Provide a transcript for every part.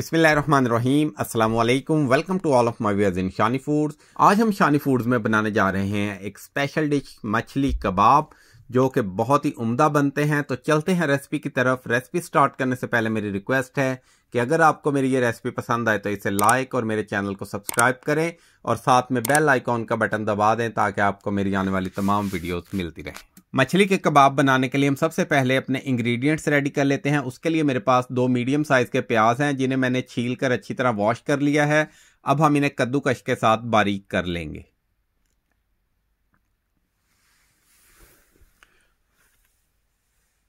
बिस्मिल्लाहिर्रहमानिर्रहीम अस्सलाम वालेकुम welcome to all of my viewers in Shani foods आज हम शानी फूड्स में बनाने जा रहे हैं एक स्पेशल डिश मछली कबाब जो कि बहुत ही उम्दा बनते हैं तो चलते हैं रेसिपी की तरफ रेसिपी स्टार्ट करने से पहले मेरी रिक्वेस्ट है कि अगर आपको मेरी ये रेसिपी पसंद आए तो इसे लाइक और मेरे चैनल को सब्सक्राइब करें और साथ में बेल आइकॉन का बटन दबा दें ताकि आपको मेरी आने वाली तमाम वीडियोस मिलती रहें मछली के कबाब बनाने के लिए हम सबसे पहले अपने इंग्रेडिएंट्स रेडी कर लेते हैं उसके लिए मेरे पास दो मीडियम साइज़ के प्याज हैं जिन्हें मैंने छील कर अच्छी तरह वॉश कर लिया है अब हम इन्हें कद्दूकश के साथ बारीक कर लेंगे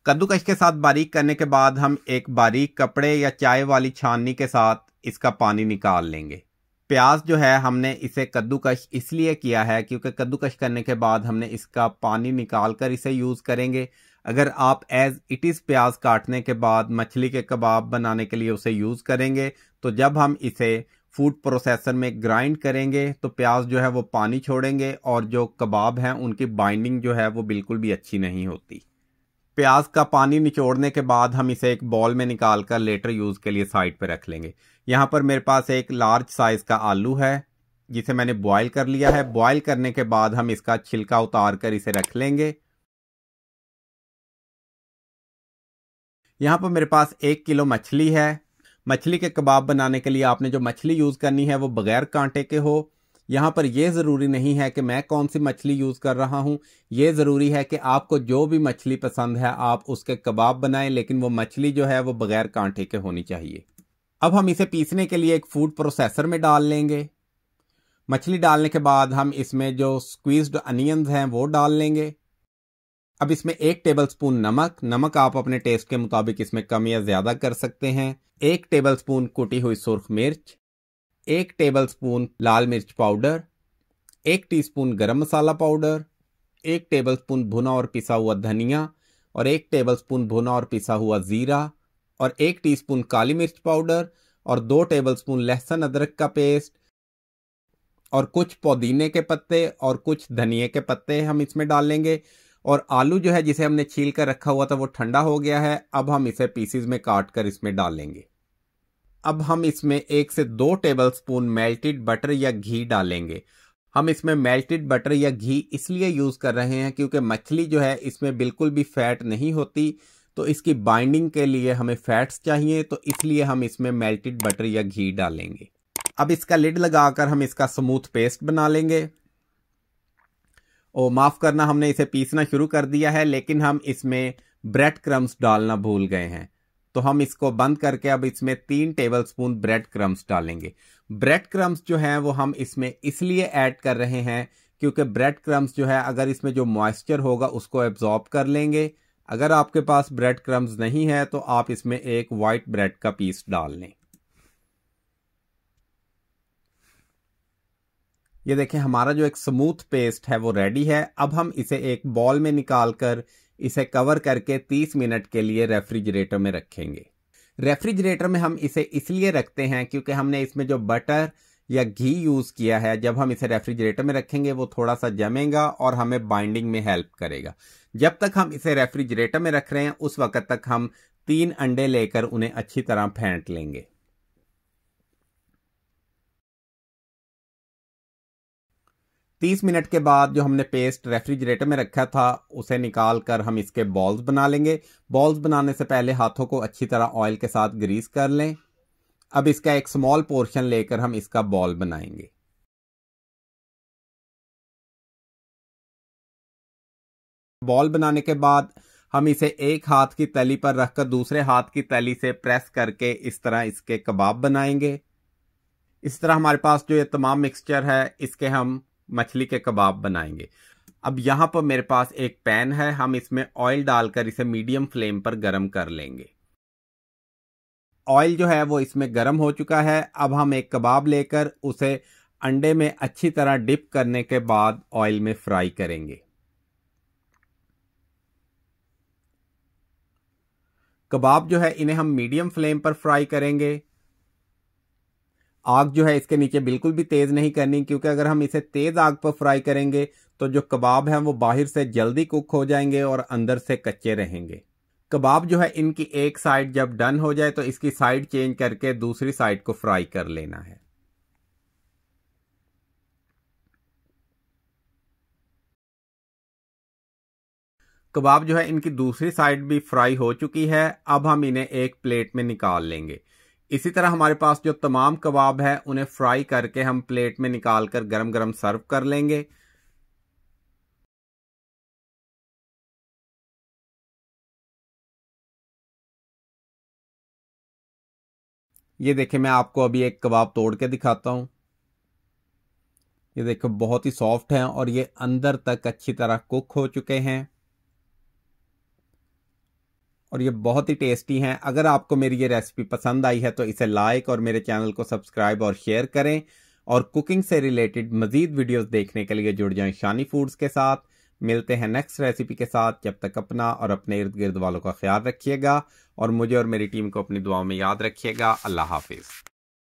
कद्दूकश के साथ बारीक करने के बाद हम एक बारीक कपड़े या चाय वाली छाननी के साथ इसका पानी निकाल लेंगे प्याज जो है हमने इसे कद्दूकश इसलिए किया है क्योंकि कद्दूकश करने के बाद हमने इसका पानी निकाल कर इसे यूज़ करेंगे अगर आप एज इट इज़ प्याज काटने के बाद मछली के कबाब बनाने के लिए उसे यूज़ करेंगे तो जब हम इसे फूड प्रोसेसर में ग्राइंड करेंगे तो प्याज जो है वो पानी छोड़ेंगे और जो कबाब हैं उनकी बाइंडिंग जो है वो बिल्कुल भी अच्छी नहीं होती प्याज का पानी निचोड़ने के बाद हम इसे एक बॉल में निकाल कर लेटर यूज़ के लिए साइड पर रख लेंगे यहाँ पर मेरे पास एक लार्ज साइज़ का आलू है जिसे मैंने बॉयल कर लिया है बॉयल करने के बाद हम इसका छिलका उतार कर इसे रख लेंगे यहाँ पर मेरे पास एक किलो मछली है मछली के कबाब बनाने के लिए आपने जो मछली यूज़ करनी है वो बगैर कांटे के हो यहाँ पर यह ज़रूरी नहीं है कि मैं कौन सी मछली यूज़ कर रहा हूँ ये ज़रूरी है कि आपको जो भी मछली पसंद है आप उसके कबाब बनाएं लेकिन वो मछली जो है वो बग़ैर कांटे के होनी चाहिए अब हम इसे पीसने के लिए एक फूड प्रोसेसर में डाल लेंगे मछली डालने के बाद हम इसमें जो स्क्वीज्ड अनियंस हैं वो डाल लेंगे अब इसमें एक टेबल स्पून नमक नमक आप अपने टेस्ट के मुताबिक इसमें कम या ज़्यादा कर सकते हैं एक टेबल स्पून कुटी हुई सुर्ख मिर्च एक टेबल स्पून लाल मिर्च पाउडर एक टीस्पून गरम मसाला पाउडर एक टेबल स्पून भुना और पिसा हुआ धनिया और एक टेबल स्पून भुना और पिसा हुआ ज़ीरा और एक टीस्पून काली मिर्च पाउडर और दो टेबल स्पून लहसुन अदरक का पेस्ट और कुछ पुदीने के पत्ते और कुछ धनिए के पत्ते हम इसमें डाल लेंगे और आलू जो है जिसे हमने छील कर रखा हुआ था वो ठंडा हो गया है अब हम इसे पीसीज में काट कर इसमें डाल लेंगे अब हम इसमें एक से दो टेबलस्पून मेल्टेड बटर या घी डालेंगे हम इसमें मेल्टेड बटर या घी इसलिए यूज़ कर रहे हैं क्योंकि मछली जो है इसमें बिल्कुल भी फैट नहीं होती तो इसकी बाइंडिंग के लिए हमें फैट्स चाहिए तो इसलिए हम इसमें मेल्टेड बटर या घी डालेंगे अब इसका लिड लगाकर हम इसका स्मूथ पेस्ट बना लेंगे ओ माफ़ करना हमने इसे पीसना शुरू कर दिया है लेकिन हम इसमें ब्रेड क्रम्स डालना भूल गए हैं तो हम इसको बंद करके अब इसमें तीन टेबल स्पून ब्रेड क्रम्स डालेंगे ब्रेड क्रम्स जो हैं वो हम इसमें इसलिए ऐड कर रहे हैं क्योंकि ब्रेड क्रम्स जो है अगर इसमें जो मॉइस्चर होगा उसको एब्जॉर्ब कर लेंगे अगर आपके पास ब्रेड क्रम्स नहीं है तो आप इसमें एक वाइट ब्रेड का पीस डाल लें ये देखें हमारा जो एक स्मूथ पेस्ट है वो रेडी है अब हम इसे एक बॉल में निकाल कर इसे कवर करके 30 मिनट के लिए रेफ्रिजरेटर में रखेंगे रेफ्रिजरेटर में हम इसे इसलिए रखते हैं क्योंकि हमने इसमें जो बटर या घी यूज़ किया है जब हम इसे रेफ्रिजरेटर में रखेंगे वो थोड़ा सा जमेगा और हमें बाइंडिंग में हेल्प करेगा जब तक हम इसे रेफ्रिजरेटर में रख रहे हैं उस वक्त तक हम तीन अंडे लेकर उन्हें अच्छी तरह फेंट लेंगे तीस मिनट के बाद जो हमने पेस्ट रेफ्रिजरेटर में रखा था उसे निकाल कर हम इसके बॉल्स बना लेंगे बॉल्स बनाने से पहले हाथों को अच्छी तरह ऑयल के साथ ग्रीस कर लें अब इसका एक स्मॉल पोर्शन लेकर हम इसका बॉल बनाएंगे बॉल बनाने के बाद हम इसे एक हाथ की तली पर रखकर दूसरे हाथ की तली से प्रेस करके इस तरह इसके कबाब बनाएंगे इस तरह हमारे पास जो ये तमाम मिक्सचर है इसके हम मछली के कबाब बनाएंगे अब यहाँ पर मेरे पास एक पैन है हम इसमें ऑयल डालकर इसे मीडियम फ्लेम पर गर्म कर लेंगे ऑयल जो है वो इसमें गर्म हो चुका है अब हम एक कबाब लेकर उसे अंडे में अच्छी तरह डिप करने के बाद ऑयल में फ्राई करेंगे कबाब जो है इन्हें हम मीडियम फ्लेम पर फ्राई करेंगे आग जो है इसके नीचे बिल्कुल भी तेज़ नहीं करनी क्योंकि अगर हम इसे तेज़ आग पर फ्राई करेंगे तो जो कबाब हैं वो बाहर से जल्दी कुक हो जाएंगे और अंदर से कच्चे रहेंगे कबाब जो है इनकी एक साइड जब डन हो जाए तो इसकी साइड चेंज करके दूसरी साइड को फ्राई कर लेना है कबाब जो है इनकी दूसरी साइड भी फ्राई हो चुकी है अब हम इन्हें एक प्लेट में निकाल लेंगे इसी तरह हमारे पास जो तमाम कबाब है उन्हें फ्राई करके हम प्लेट में निकाल कर गरम गरम सर्व कर लेंगे ये देखें मैं आपको अभी एक कबाब तोड़ के दिखाता हूं ये देखो बहुत ही सॉफ्ट हैं और ये अंदर तक अच्छी तरह कुक हो चुके हैं और ये बहुत ही टेस्टी हैं अगर आपको मेरी ये रेसिपी पसंद आई है तो इसे लाइक और मेरे चैनल को सब्सक्राइब और शेयर करें और कुकिंग से रिलेटेड मजीद वीडियोस देखने के लिए जुड़ जाएं शानी फूड्स के साथ मिलते हैं नेक्स्ट रेसिपी के साथ जब तक अपना और अपने इर्द गिर्द वालों का ख्याल रखिएगा और मुझे और मेरी टीम को अपनी दुआओं में याद रखिएगा अल्लाह हाफिज़